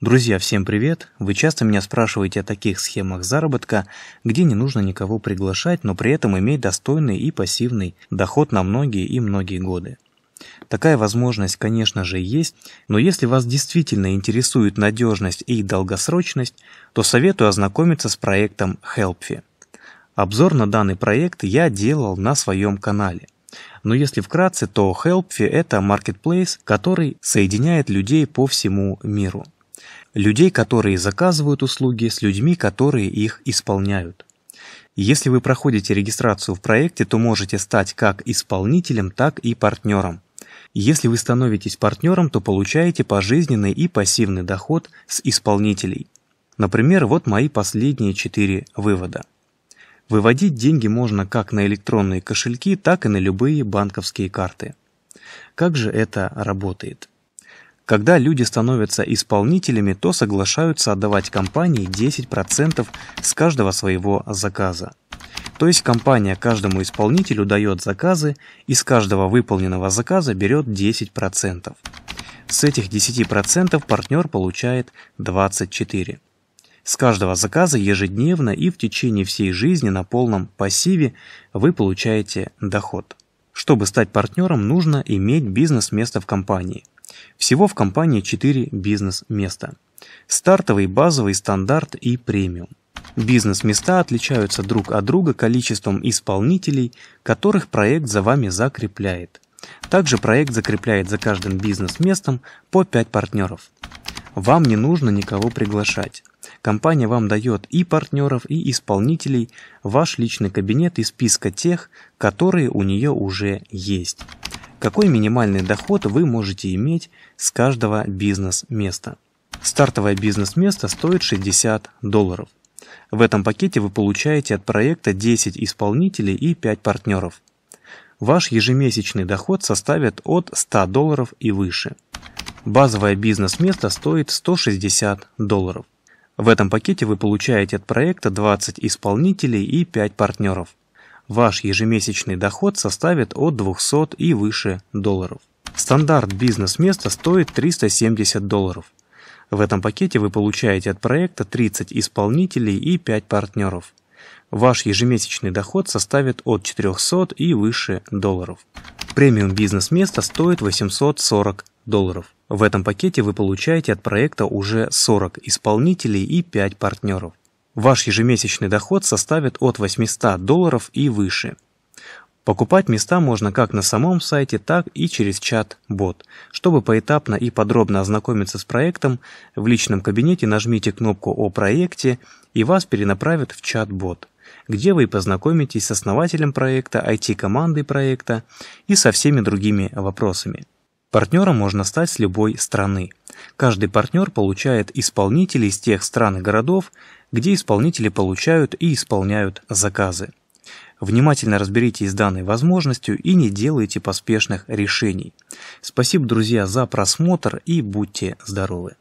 Друзья, всем привет! Вы часто меня спрашиваете о таких схемах заработка, где не нужно никого приглашать, но при этом иметь достойный и пассивный доход на многие и многие годы. Такая возможность, конечно же, есть, но если вас действительно интересует надежность и долгосрочность, то советую ознакомиться с проектом HelpFi. Обзор на данный проект я делал на своем канале – но если вкратце, то HelpFi – это маркетплейс, который соединяет людей по всему миру людей, которые заказывают услуги, с людьми, которые их исполняют. Если вы проходите регистрацию в проекте, то можете стать как исполнителем, так и партнером. Если вы становитесь партнером, то получаете пожизненный и пассивный доход с исполнителей. Например, вот мои последние четыре вывода. Выводить деньги можно как на электронные кошельки, так и на любые банковские карты. Как же это работает? Когда люди становятся исполнителями, то соглашаются отдавать компании 10% с каждого своего заказа. То есть компания каждому исполнителю дает заказы и с каждого выполненного заказа берет 10%. С этих 10% партнер получает 24%. С каждого заказа ежедневно и в течение всей жизни на полном пассиве вы получаете доход. Чтобы стать партнером, нужно иметь бизнес-место в компании – всего в компании 4 бизнес-места. Стартовый, базовый, стандарт и премиум. Бизнес-места отличаются друг от друга количеством исполнителей, которых проект за вами закрепляет. Также проект закрепляет за каждым бизнес-местом по 5 партнеров. Вам не нужно никого приглашать. Компания вам дает и партнеров, и исполнителей, ваш личный кабинет из списка тех, которые у нее уже есть какой минимальный доход вы можете иметь с каждого бизнес-места. Стартовое бизнес-место стоит 60 долларов. В этом пакете вы получаете от проекта 10 исполнителей и 5 партнеров. Ваш ежемесячный доход составит от 100 долларов и выше. Базовое бизнес-место стоит 160 долларов. В этом пакете вы получаете от проекта 20 исполнителей и 5 партнеров ваш ежемесячный доход составит от 200 и выше долларов. Стандарт бизнес-места стоит 370 долларов. В этом пакете вы получаете от проекта 30 исполнителей и 5 партнеров. Ваш ежемесячный доход составит от 400 и выше долларов. Премиум бизнес-место стоит 840 долларов. В этом пакете вы получаете от проекта уже 40 исполнителей и 5 партнеров ваш ежемесячный доход составит от 800 долларов и выше. Покупать места можно как на самом сайте, так и через чат-бот. Чтобы поэтапно и подробно ознакомиться с проектом, в личном кабинете нажмите кнопку «О проекте» и вас перенаправят в чат-бот, где вы познакомитесь с основателем проекта, IT-командой проекта и со всеми другими вопросами. Партнером можно стать с любой страны. Каждый партнер получает исполнителей из тех стран и городов, где исполнители получают и исполняют заказы. Внимательно разберитесь с данной возможностью и не делайте поспешных решений. Спасибо, друзья, за просмотр и будьте здоровы!